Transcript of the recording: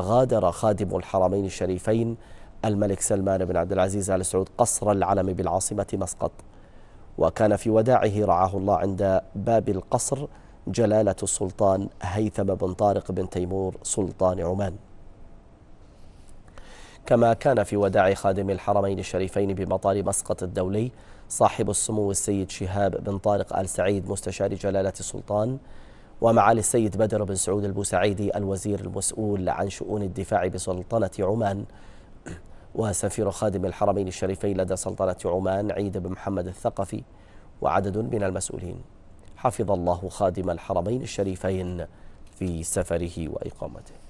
غادر خادم الحرمين الشريفين الملك سلمان بن عبد العزيز آل سعود قصر العلم بالعاصمة مسقط وكان في وداعه رعاه الله عند باب القصر جلالة السلطان هيثم بن طارق بن تيمور سلطان عمان كما كان في وداع خادم الحرمين الشريفين بمطار مسقط الدولي صاحب السمو السيد شهاب بن طارق آل سعيد مستشار جلالة السلطان ومعالي السيد بدر بن سعود البوسعيدي الوزير المسؤول عن شؤون الدفاع بسلطنة عمان وسفير خادم الحرمين الشريفين لدى سلطنة عمان عيد بن محمد الثقفي وعدد من المسؤولين حفظ الله خادم الحرمين الشريفين في سفره وإقامته